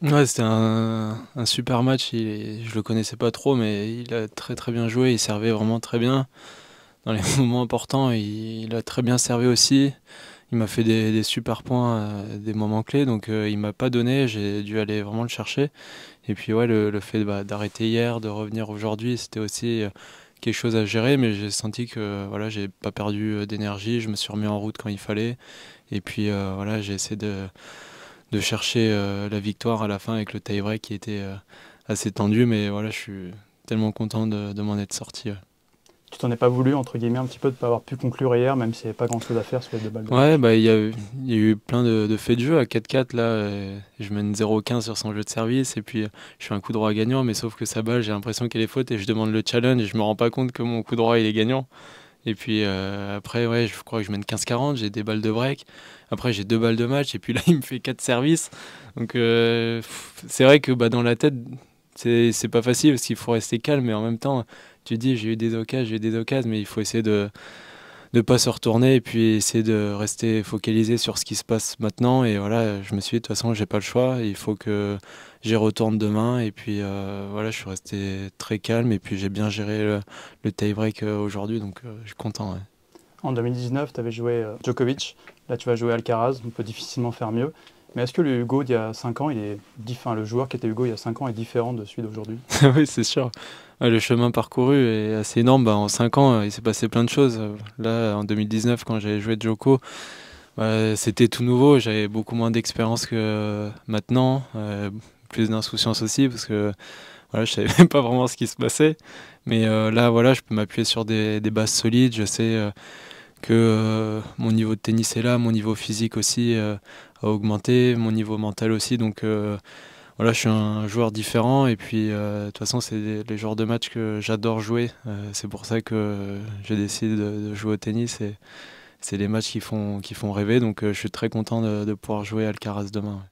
Ouais, c'était un, un, super match. Il, je le connaissais pas trop, mais il a très très bien joué. Il servait vraiment très bien dans les moments importants. Il, a très bien servi aussi. Il m'a fait des, super points, euh, des moments clés. Donc il euh, il m'a pas donné. J'ai dû aller vraiment le chercher. Et puis ouais, le, fait bah, d'arrêter hier, de revenir aujourd'hui, c'était aussi euh, quelque chose à gérer. Mais j'ai senti que voilà, j'ai pas perdu d'énergie. Je me suis remis en route quand il fallait. Et puis voilà, j'ai essayé de de chercher euh, la victoire à la fin avec le tie-break qui était euh, assez tendu. Mais voilà, je suis tellement content de, m'en être sorti. Tu t'en es pas voulu, entre guillemets, un petit peu de ne pas avoir pu conclure hier, même s'il n'y avait pas grand chose à faire sur les ouais, bah, il y, a eu plein de, faits de jeu. À 4-4, là, je mène 0-15 sur son jeu de service, et puis je suis un coup droit gagnant, mais sauf que sa balle, j'ai l'impression qu'elle est faute, et je demande le challenge, et je me rends pas compte que mon coup droit, il est gagnant. Et puis euh, après, ouais, je crois que je mène 15-40, j'ai des balles de break. Après, j'ai deux balles de match, et puis là, il me fait quatre services. Donc, euh, c'est vrai que bah, dans la tête, c'est pas facile parce qu'il faut rester calme, mais en même temps, tu dis, j'ai eu des occasions, j'ai eu des occasions, mais il faut essayer de, de pas se retourner et puis essayer de rester focalisé sur ce qui se passe maintenant. Et voilà, je me suis dit, de toute façon, j'ai pas le choix, il faut que j'y retourne demain. Et puis euh, voilà, je suis resté très calme et puis j'ai bien géré le, tie-break euh, aujourd'hui, donc euh, je suis content. En 2019, tu avais joué Djokovic, là tu vas jouer Alcaraz, on peut difficilement faire mieux. Mais est-ce que le Hugo d'il y a 5 ans, il est enfin, le joueur qui était Hugo il y a 5 ans est différent de celui d'aujourd'hui Oui, c'est sûr. Le chemin parcouru est assez énorme. Bah, en 5 ans, euh, il s'est passé plein de choses. Là, en 2019, quand j'avais joué de Joko, bah, c'était tout nouveau. J'avais beaucoup moins d'expérience que euh, maintenant, euh, plus d'insouciance aussi, parce que je ne savais même pas vraiment ce qui se passait. Mais là, voilà, je peux m'appuyer sur des, bases solides. Je sais que euh, mon niveau de tennis est là, mon niveau physique aussi euh, a augmenté, mon niveau mental aussi. Donc euh, voilà, je suis un joueur différent et puis de toute façon, c'est les genres de matchs que j'adore jouer. c'est pour ça que j'ai décidé de, jouer au tennis et c'est les matchs qui font, qui font rêver. Donc je suis très content de, pouvoir jouer à Alcaraz demain.